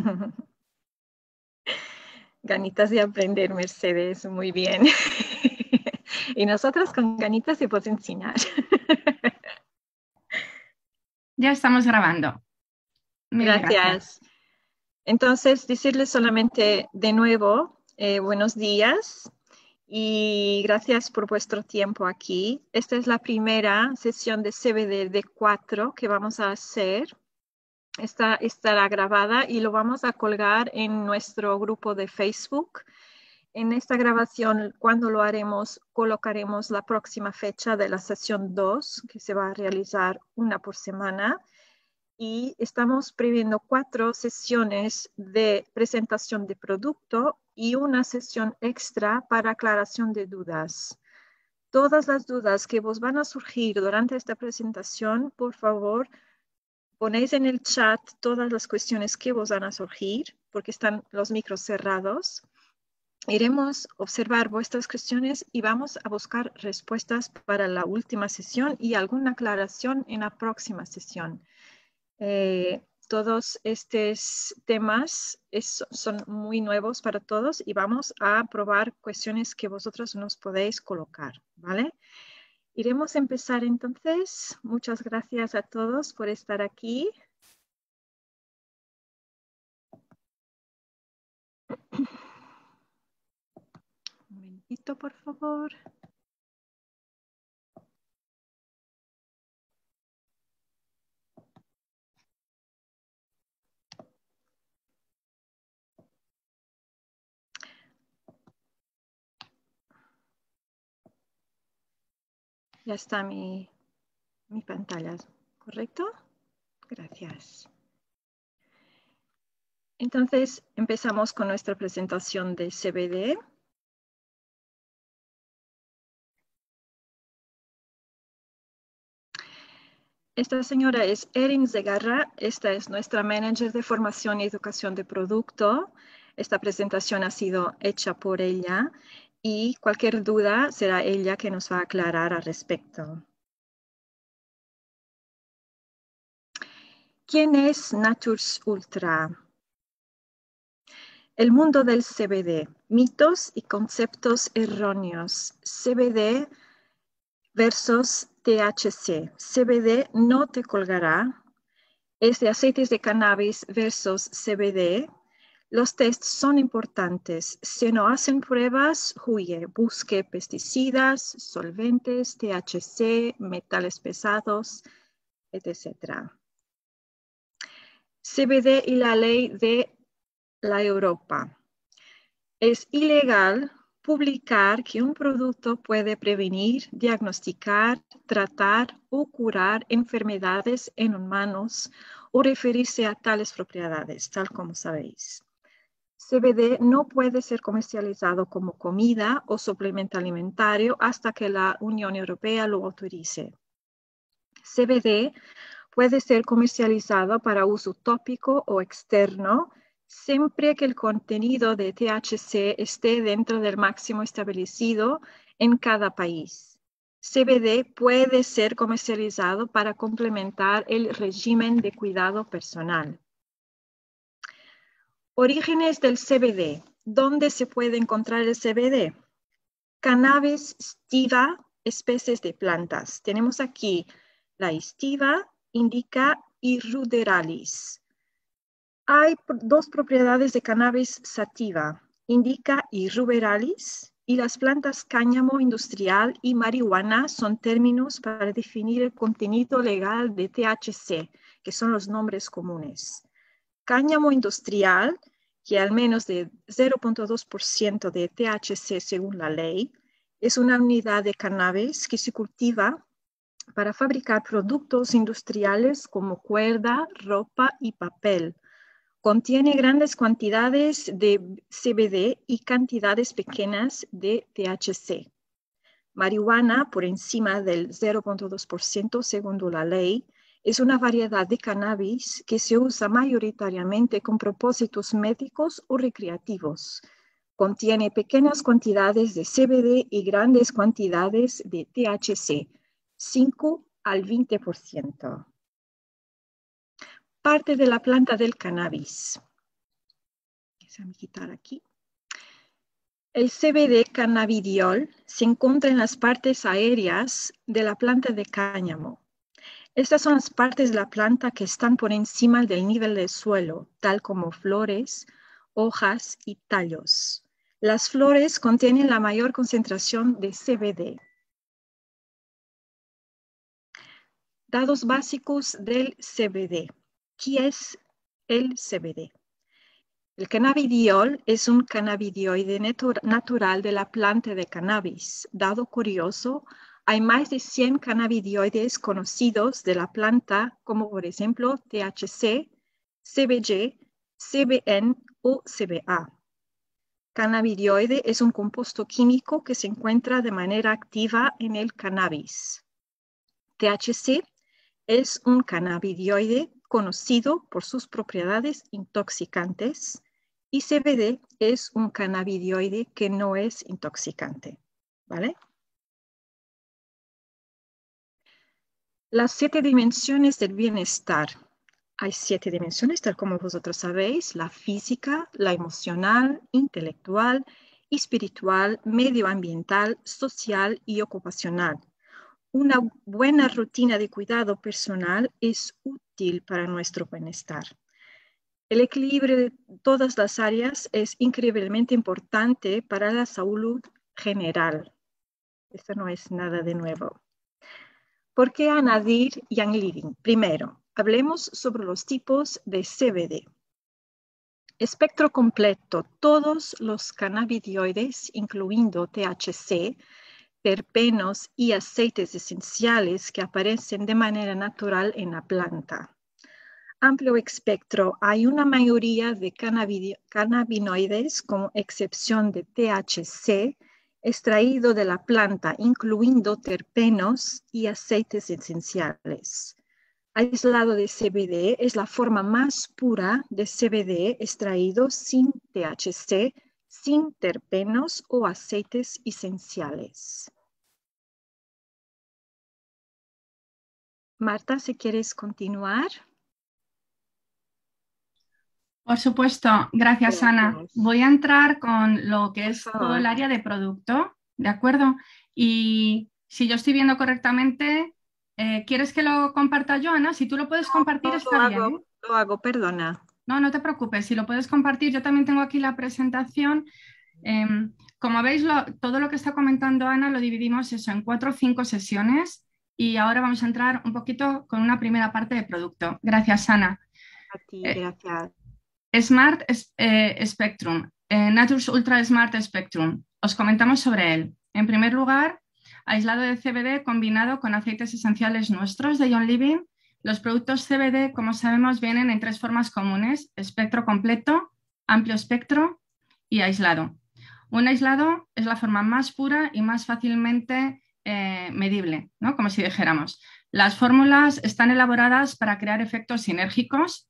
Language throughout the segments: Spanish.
Ganitas de aprender, Mercedes, muy bien. y nosotras con ganitas se puede enseñar. ya estamos grabando. Gracias. gracias. Entonces, decirles solamente de nuevo, eh, buenos días y gracias por vuestro tiempo aquí. Esta es la primera sesión de CBD de 4 que vamos a hacer Está, estará grabada y lo vamos a colgar en nuestro grupo de Facebook. En esta grabación, cuando lo haremos, colocaremos la próxima fecha de la sesión 2, que se va a realizar una por semana. Y estamos previendo cuatro sesiones de presentación de producto y una sesión extra para aclaración de dudas. Todas las dudas que vos van a surgir durante esta presentación, por favor, ponéis en el chat todas las cuestiones que vos van a surgir, porque están los micros cerrados. Iremos a observar vuestras cuestiones y vamos a buscar respuestas para la última sesión y alguna aclaración en la próxima sesión. Eh, todos estos temas son muy nuevos para todos y vamos a probar cuestiones que vosotros nos podéis colocar, ¿vale? Iremos a empezar entonces. Muchas gracias a todos por estar aquí. Un momentito, por favor. Ya está mi, mi pantalla, ¿correcto? Gracias. Entonces, empezamos con nuestra presentación de CBD. Esta señora es Erin Zegarra, esta es nuestra manager de formación y educación de producto. Esta presentación ha sido hecha por ella y cualquier duda será ella que nos va a aclarar al respecto. ¿Quién es Naturs Ultra? El mundo del CBD, mitos y conceptos erróneos. CBD versus THC. CBD no te colgará. Es de aceites de cannabis versus CBD. Los tests son importantes. Si no hacen pruebas, huye, busque pesticidas, solventes, THC, metales pesados, etc. CBD y la ley de la Europa. Es ilegal publicar que un producto puede prevenir, diagnosticar, tratar o curar enfermedades en humanos o referirse a tales propiedades, tal como sabéis. CBD no puede ser comercializado como comida o suplemento alimentario hasta que la Unión Europea lo autorice. CBD puede ser comercializado para uso tópico o externo siempre que el contenido de THC esté dentro del máximo establecido en cada país. CBD puede ser comercializado para complementar el régimen de cuidado personal. Orígenes del CBD. ¿Dónde se puede encontrar el CBD? Cannabis sativa, especies de plantas. Tenemos aquí la estiva, indica y Hay dos propiedades de cannabis sativa, indica Irruberalis, y las plantas cáñamo industrial y marihuana son términos para definir el contenido legal de THC, que son los nombres comunes cáñamo industrial, que al menos de 0.2% de THC según la ley, es una unidad de cannabis que se cultiva para fabricar productos industriales como cuerda, ropa y papel. Contiene grandes cantidades de CBD y cantidades pequeñas de THC. Marihuana, por encima del 0.2% según la ley, es una variedad de cannabis que se usa mayoritariamente con propósitos médicos o recreativos. Contiene pequeñas cantidades de CBD y grandes cantidades de THC, 5 al 20%. Parte de la planta del cannabis. aquí. El CBD cannabidiol se encuentra en las partes aéreas de la planta de cáñamo, estas son las partes de la planta que están por encima del nivel del suelo, tal como flores, hojas y tallos. Las flores contienen la mayor concentración de CBD. Datos básicos del CBD. ¿Qué es el CBD? El cannabidiol es un cannabidioide natural de la planta de cannabis, dado curioso hay más de 100 cannabidioides conocidos de la planta, como por ejemplo THC, CBG, CBN o CBA. Cannabidioide es un compuesto químico que se encuentra de manera activa en el cannabis. THC es un cannabidioide conocido por sus propiedades intoxicantes y CBD es un cannabidioide que no es intoxicante. ¿Vale? Las siete dimensiones del bienestar. Hay siete dimensiones, tal como vosotros sabéis, la física, la emocional, intelectual, espiritual, medioambiental, social y ocupacional. Una buena rutina de cuidado personal es útil para nuestro bienestar. El equilibrio de todas las áreas es increíblemente importante para la salud general. Esto no es nada de nuevo. ¿Por qué Anadir y Living? Primero, hablemos sobre los tipos de CBD. Espectro completo, todos los cannabinoides, incluyendo THC, terpenos y aceites esenciales que aparecen de manera natural en la planta. Amplio espectro, hay una mayoría de cannabinoides con excepción de THC extraído de la planta, incluyendo terpenos y aceites esenciales. Aislado de CBD es la forma más pura de CBD extraído sin THC, sin terpenos o aceites esenciales. Marta, si quieres continuar. Por supuesto, gracias Ana. Voy a entrar con lo que es todo el área de producto, ¿de acuerdo? Y si yo estoy viendo correctamente, eh, ¿quieres que lo comparta yo, Ana? Si tú lo puedes compartir, no, está lo bien. Hago, lo hago, perdona. No, no te preocupes, si lo puedes compartir, yo también tengo aquí la presentación. Em, como veis, todo lo que está comentando Ana lo dividimos eso, en cuatro o cinco sesiones y ahora vamos a entrar un poquito con una primera parte de producto. Gracias, Ana. A ti, eh, gracias. Smart eh, Spectrum, eh, Ultra Smart Spectrum. Os comentamos sobre él. En primer lugar, aislado de CBD combinado con aceites esenciales nuestros de John Living. Los productos CBD, como sabemos, vienen en tres formas comunes, espectro completo, amplio espectro y aislado. Un aislado es la forma más pura y más fácilmente eh, medible, ¿no? como si dijéramos. Las fórmulas están elaboradas para crear efectos sinérgicos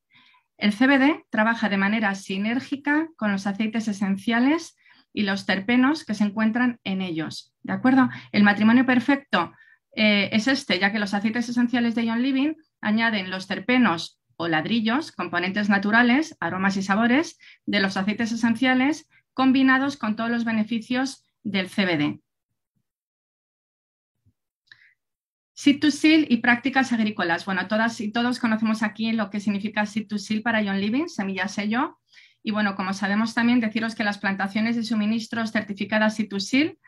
el CBD trabaja de manera sinérgica con los aceites esenciales y los terpenos que se encuentran en ellos. ¿De acuerdo? El matrimonio perfecto eh, es este, ya que los aceites esenciales de Young Living añaden los terpenos o ladrillos, componentes naturales, aromas y sabores de los aceites esenciales combinados con todos los beneficios del CBD. Sit to Seal y prácticas agrícolas. Bueno, todas y todos conocemos aquí lo que significa sit to Seal para John Living, semilla sello. Y bueno, como sabemos también, deciros que las plantaciones de suministros certificadas sit to Seal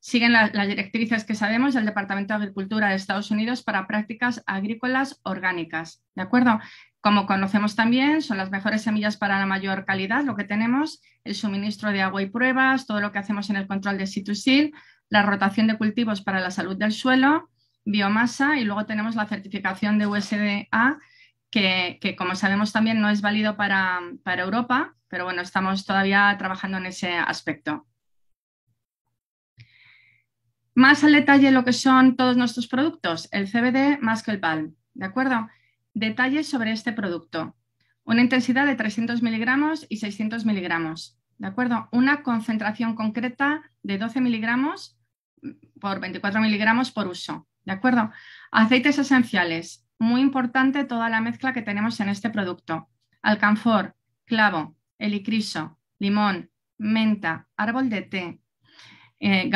siguen las directrices que sabemos del Departamento de Agricultura de Estados Unidos para prácticas agrícolas orgánicas. ¿De acuerdo? Como conocemos también, son las mejores semillas para la mayor calidad, lo que tenemos, el suministro de agua y pruebas, todo lo que hacemos en el control de situsil, la rotación de cultivos para la salud del suelo, biomasa y luego tenemos la certificación de USDA, que, como sabemos también no es válido para, para Europa, pero bueno, estamos todavía trabajando en ese aspecto. Más al detalle lo que son todos nuestros productos, el CBD más que el palm, ¿de acuerdo? Detalles sobre este producto. Una intensidad de 300 miligramos y 600 miligramos. ¿De acuerdo? Una concentración concreta de 12 miligramos por 24 miligramos por uso. ¿De acuerdo? Aceites esenciales. Muy importante toda la mezcla que tenemos en este producto. Alcanfor, clavo, helicriso, limón, menta, árbol de té, eh,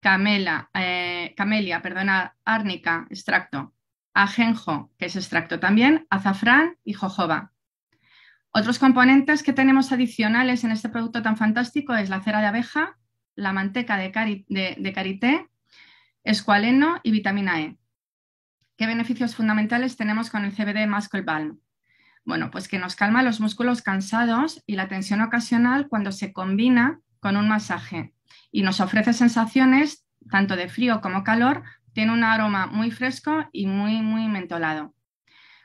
camela, eh, camelia, perdona, árnica, extracto, ajenjo, que es extracto también, azafrán y jojoba. Otros componentes que tenemos adicionales en este producto tan fantástico es la cera de abeja, la manteca de, de, karité, escualeno y vitamina E. ¿Qué beneficios fundamentales tenemos con el CBD Muscle Balm? Bueno, pues que nos calma los músculos cansados y la tensión ocasional cuando se combina con un masaje y nos ofrece sensaciones tanto de frío como calor tiene un aroma muy fresco y muy, muy mentolado.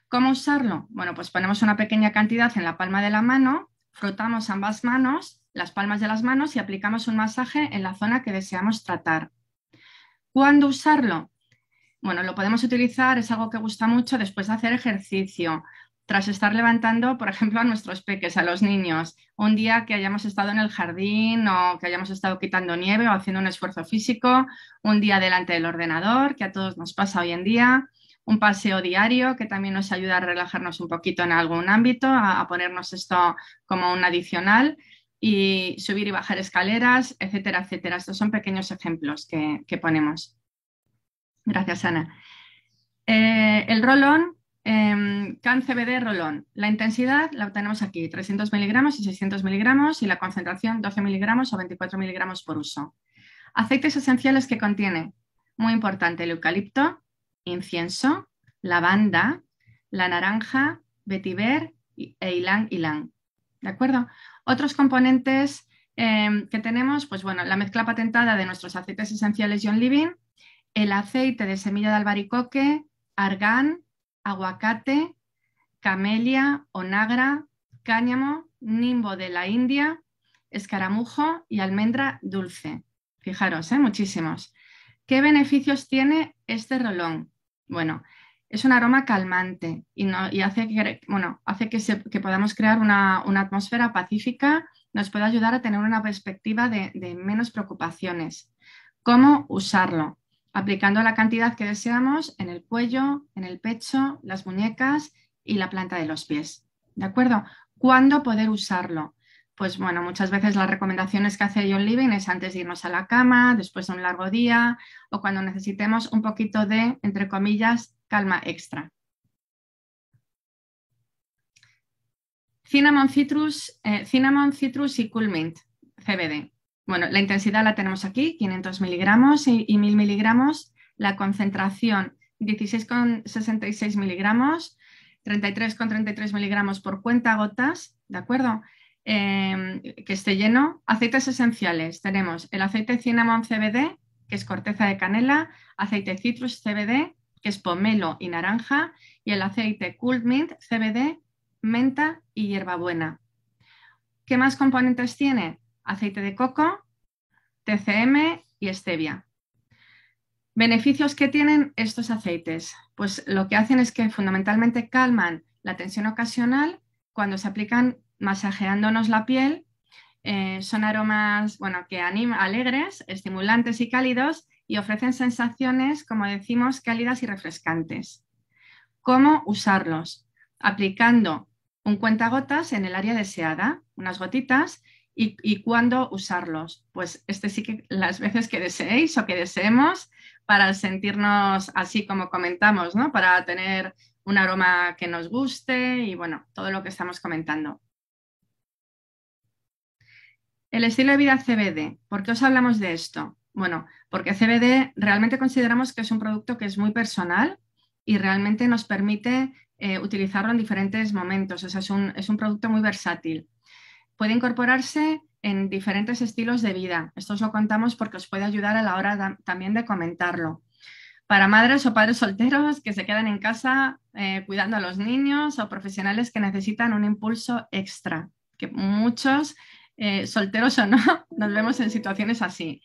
¿Cómo usarlo? Bueno, pues ponemos una pequeña cantidad en la palma de la mano, frotamos ambas manos, las palmas de las manos y aplicamos un masaje en la zona que deseamos tratar. ¿Cuándo usarlo? Bueno, lo podemos utilizar, es algo que gusta mucho después de hacer ejercicio tras estar levantando, por ejemplo, a nuestros peques, a los niños, un día que hayamos estado en el jardín o que hayamos estado quitando nieve o haciendo un esfuerzo físico, un día delante del ordenador, que a todos nos pasa hoy en día, un paseo diario que también nos ayuda a relajarnos un poquito en algún ámbito, a, ponernos esto como un adicional y subir y bajar escaleras, etcétera, etcétera. Estos son pequeños ejemplos que, ponemos. Gracias, Ana. Eh, el rolón Em, CAN CBD Rolón. La intensidad la tenemos aquí, 300 miligramos y 600 miligramos, y la concentración 12 miligramos o 24 miligramos por uso. Aceites esenciales que contiene, muy importante, el eucalipto, incienso, lavanda, la naranja, vetiver e ylang ylang. ¿De acuerdo? Otros componentes em, que tenemos, pues bueno, la mezcla patentada de nuestros aceites esenciales John Living, el aceite de semilla de albaricoque, argán, aguacate, camelia, onagra, cáñamo, nimbo de la India, escaramujo y almendra dulce. Fijaros, ¿eh? muchísimos. ¿Qué beneficios tiene este rolón? Bueno, es un aroma calmante y, no, hace, que, hace que, podamos crear una, atmósfera pacífica, nos puede ayudar a tener una perspectiva de, de menos preocupaciones. ¿Cómo usarlo? aplicando la cantidad que deseamos en el cuello, en el pecho, las muñecas y la planta de los pies. ¿De acuerdo? ¿Cuándo poder usarlo? Pues bueno, muchas veces las recomendaciones que hace John Living es antes de irnos a la cama, después de un largo día o cuando necesitemos un poquito de, entre comillas, calma extra. Cinnamon Citrus, eh, Cinnamon Citrus y Cool Mint, CBD. Bueno, la intensidad la tenemos aquí, 500 miligramos y, 1000 miligramos. La concentración, 16,66 miligramos, 33,33 miligramos por cuenta gotas, ¿de acuerdo? Em, que esté lleno. Aceites esenciales, tenemos el aceite cinnamon CBD, que es corteza de canela, aceite citrus CBD, que es pomelo y naranja, y el aceite cool mint CBD, menta y hierbabuena. ¿Qué más componentes tiene? aceite de coco, TCM y stevia. ¿Beneficios que tienen estos aceites? Pues lo que hacen es que fundamentalmente calman la tensión ocasional cuando se aplican masajeándonos la piel. Eh, son aromas bueno, que animan, alegres, estimulantes y cálidos y ofrecen sensaciones, como decimos, cálidas y refrescantes. ¿Cómo usarlos? Aplicando un cuentagotas en el área deseada, unas gotitas, y, cuándo usarlos. Pues este sí que las veces que deseéis o que deseemos para sentirnos así como comentamos, ¿no? Para tener un aroma que nos guste y bueno, todo lo que estamos comentando. El estilo de vida CBD, ¿por qué os hablamos de esto? Bueno, porque CBD realmente consideramos que es un producto que es muy personal y realmente nos permite eh, utilizarlo en diferentes momentos. O sea, es un producto muy versátil. Puede incorporarse en diferentes estilos de vida. Esto os lo contamos porque os puede ayudar a la hora también de comentarlo. Para madres o padres solteros que se quedan en casa eh, cuidando a los niños o profesionales que necesitan un impulso extra, que muchos, eh, solteros o no, nos vemos en situaciones así.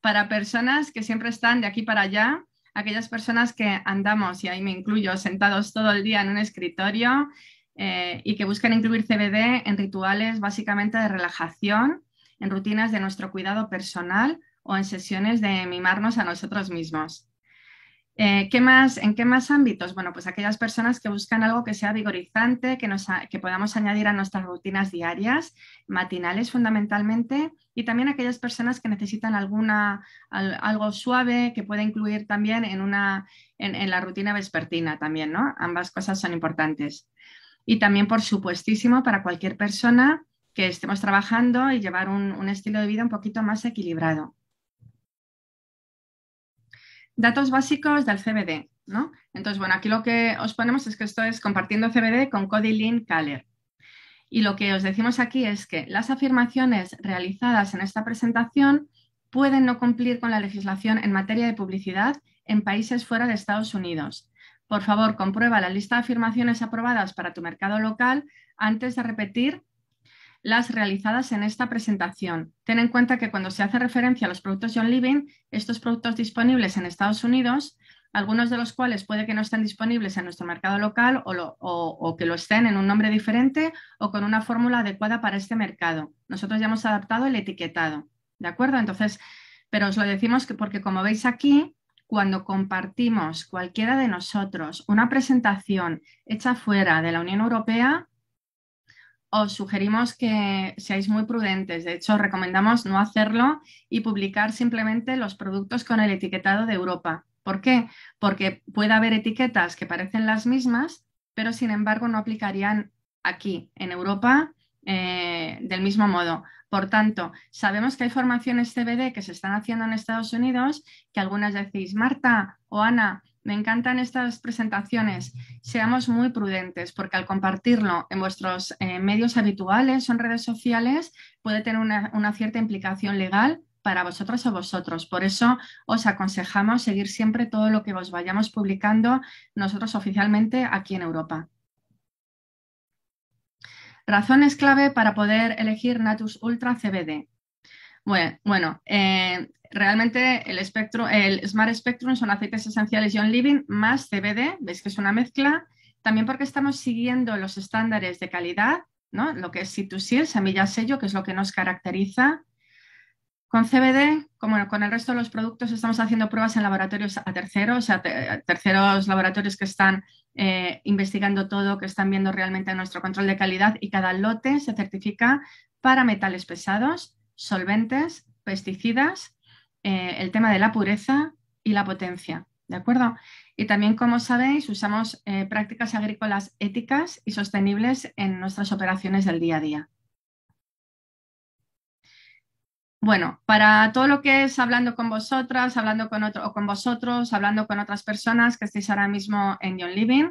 Para personas que siempre están de aquí para allá, aquellas personas que andamos, y ahí me incluyo, sentados todo el día en un escritorio eh, y que buscan incluir CBD en rituales básicamente de relajación, en rutinas de nuestro cuidado personal o en sesiones de mimarnos a nosotros mismos. Eh, ¿En qué más ámbitos? Bueno, pues aquellas personas que buscan algo que sea vigorizante, que, podamos añadir a nuestras rutinas diarias, matinales fundamentalmente, y también aquellas personas que necesitan alguna, algo suave que pueda incluir también en, en la rutina vespertina también, ¿no? Ambas cosas son importantes. Y también, por supuestísimo, para cualquier persona que estemos trabajando y llevar un, estilo de vida un poquito más equilibrado. Datos básicos del CBD. ¿no? Entonces, bueno, aquí lo que os ponemos es que esto es compartiendo CBD con Cody Lynn Kaller. Y lo que os decimos aquí es que las afirmaciones realizadas en esta presentación pueden no cumplir con la legislación en materia de publicidad en países fuera de Estados Unidos, por favor, comprueba la lista de afirmaciones aprobadas para tu mercado local antes de repetir las realizadas en esta presentación. Ten en cuenta que cuando se hace referencia a los productos John Living, estos productos disponibles en Estados Unidos, algunos de los cuales puede que no estén disponibles en nuestro mercado local o, que lo estén en un nombre diferente o con una fórmula adecuada para este mercado. Nosotros ya hemos adaptado el etiquetado, ¿de acuerdo? Entonces, pero os lo decimos que porque como veis aquí, cuando compartimos cualquiera de nosotros una presentación hecha fuera de la Unión Europea, os sugerimos que seáis muy prudentes. De hecho, recomendamos no hacerlo y publicar simplemente los productos con el etiquetado de Europa. ¿Por qué? Porque puede haber etiquetas que parecen las mismas, pero sin embargo no aplicarían aquí, en Europa, eh, del mismo modo. Por tanto, sabemos que hay formaciones CBD que se están haciendo en Estados Unidos, que algunas decís, Marta o Ana, me encantan estas presentaciones. Seamos muy prudentes porque al compartirlo en vuestros eh, medios habituales o en redes sociales puede tener una, una cierta implicación legal para vosotros o vosotros. Por eso os aconsejamos seguir siempre todo lo que os vayamos publicando nosotros oficialmente aquí en Europa. Razones clave para poder elegir Natus Ultra CBD. Bueno, eh, realmente el, espectro, el Smart Spectrum son aceites esenciales John Living más CBD, veis que es una mezcla, también porque estamos siguiendo los estándares de calidad, ¿no? lo que es c 2 semilla sello, que es lo que nos caracteriza, con CBD, como con el resto de los productos, estamos haciendo pruebas en laboratorios a terceros, a, sea, eh, terceros laboratorios que están eh, investigando todo, que están viendo realmente nuestro control de calidad y cada lote se certifica para metales pesados, solventes, pesticidas, eh, el tema de la pureza y la potencia. ¿De acuerdo? Y también, como sabéis, usamos prácticas agrícolas éticas y sostenibles en nuestras operaciones del día a día. Bueno, para todo lo que es hablando con vosotras, hablando con otro, o con vosotros, hablando con otras personas que estéis ahora mismo en John Living,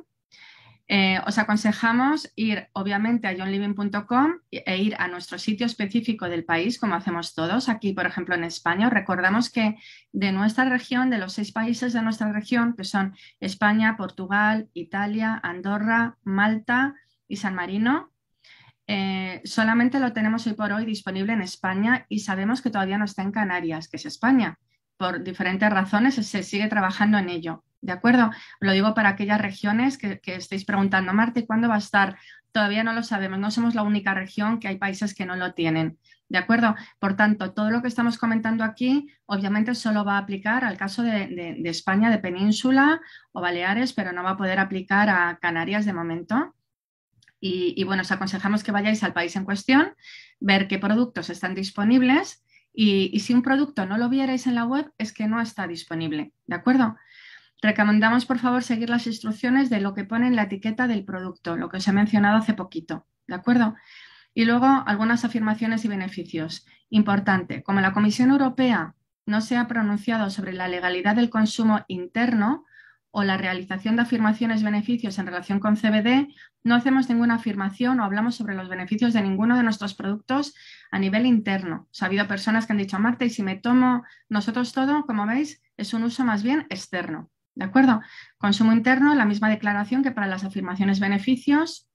eh, os aconsejamos ir obviamente a johnliving.com e ir a nuestro sitio específico del país, como hacemos todos. Aquí, por ejemplo, en España, recordamos que de nuestra región, de los seis países de nuestra región, que son España, Portugal, Italia, Andorra, Malta y San Marino, eh, solamente lo tenemos hoy por hoy disponible en España y sabemos que todavía no está en Canarias, que es España. Por diferentes razones se sigue trabajando en ello. ¿De acuerdo? Lo digo para aquellas regiones que, estáis estéis preguntando, Marte, ¿cuándo va a estar? Todavía no lo sabemos, no somos la única región que hay países que no lo tienen. ¿De acuerdo? Por tanto, todo lo que estamos comentando aquí obviamente solo va a aplicar al caso de España, de península o Baleares, pero no va a poder aplicar a Canarias de momento. Y, bueno, os aconsejamos que vayáis al país en cuestión, ver qué productos están disponibles y, y, si un producto no lo vierais en la web es que no está disponible, ¿de acuerdo? Recomendamos, por favor, seguir las instrucciones de lo que pone en la etiqueta del producto, lo que os he mencionado hace poquito, ¿de acuerdo? Y luego algunas afirmaciones y beneficios. Importante, como la Comisión Europea no se ha pronunciado sobre la legalidad del consumo interno, o la realización de afirmaciones beneficios en relación con CBD, no hacemos ninguna afirmación o hablamos sobre los beneficios de ninguno de nuestros productos a nivel interno. ha habido personas que han dicho, Marta, y si me tomo nosotros todo, como veis, es un uso más bien externo. ¿De acuerdo? Consumo interno, la misma declaración que para las afirmaciones beneficios,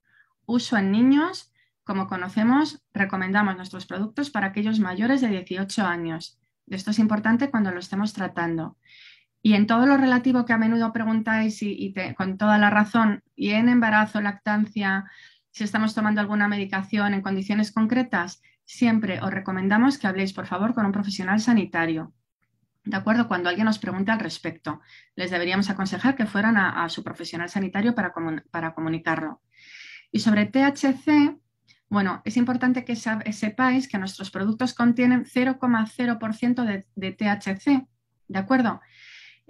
uso en niños. Como conocemos, recomendamos nuestros productos para aquellos mayores de 18 años. Esto es importante cuando lo estemos tratando. Y en todo lo relativo que a menudo preguntáis y, con toda la razón, y en embarazo, lactancia, si estamos tomando alguna medicación en condiciones concretas, siempre os recomendamos que habléis, por favor, con un profesional sanitario. ¿De acuerdo? Cuando alguien nos pregunte al respecto, les deberíamos aconsejar que fueran a, su profesional sanitario para, comunicarlo. Y sobre THC, bueno, es importante que sepáis que nuestros productos contienen 0,0% de, THC, ¿de acuerdo?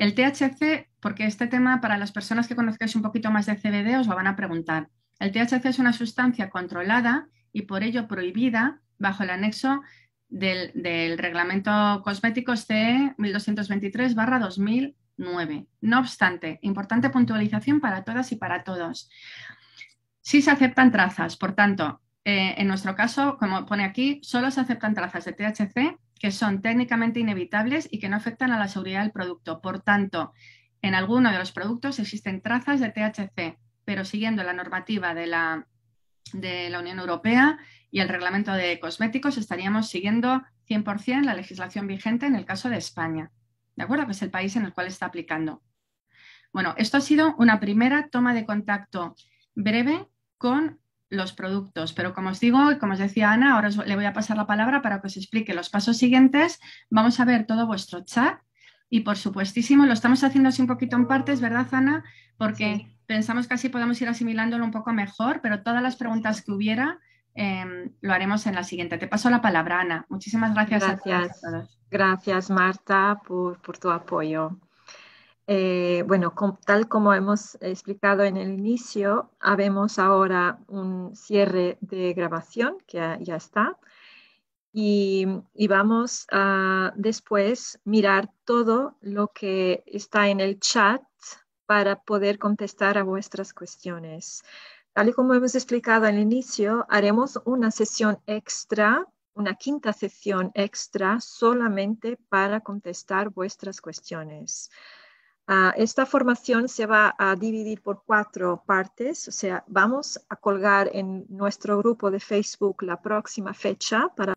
El THC, porque este tema para las personas que conozcáis un poquito más de CBD os lo van a preguntar. El THC es una sustancia controlada y por ello prohibida bajo el anexo del, Reglamento Cosmético CE 1223-2009. No obstante, importante puntualización para todas y para todos. Sí se aceptan trazas, por tanto, eh, en nuestro caso, como pone aquí, solo se aceptan trazas de THC que son técnicamente inevitables y que no afectan a la seguridad del producto. Por tanto, en alguno de los productos existen trazas de THC, pero siguiendo la normativa de la, de la Unión Europea y el reglamento de cosméticos, estaríamos siguiendo 100% la legislación vigente en el caso de España, ¿de acuerdo? Que es el país en el cual está aplicando. Bueno, esto ha sido una primera toma de contacto breve con los productos. Pero como os digo como os decía Ana, ahora os, le voy a pasar la palabra para que os explique los pasos siguientes. Vamos a ver todo vuestro chat y por supuestísimo lo estamos haciendo así un poquito en partes, ¿verdad Ana? Porque pensamos que así podemos ir asimilándolo un poco mejor, pero todas las preguntas que hubiera em, lo haremos en la siguiente. Te paso la palabra, Ana. Muchísimas gracias. Gracias, gracias Marta, por tu apoyo. Eh, bueno, tal como hemos explicado en el inicio, habemos ahora un cierre de grabación que ya, está y, y, vamos a después mirar todo lo que está en el chat para poder contestar a vuestras cuestiones. Tal y como hemos explicado al inicio, haremos una sesión extra, una quinta sesión extra solamente para contestar vuestras cuestiones. Ah, esta formación se va a dividir por cuatro partes, o sea, vamos a colgar en nuestro grupo de Facebook la próxima fecha para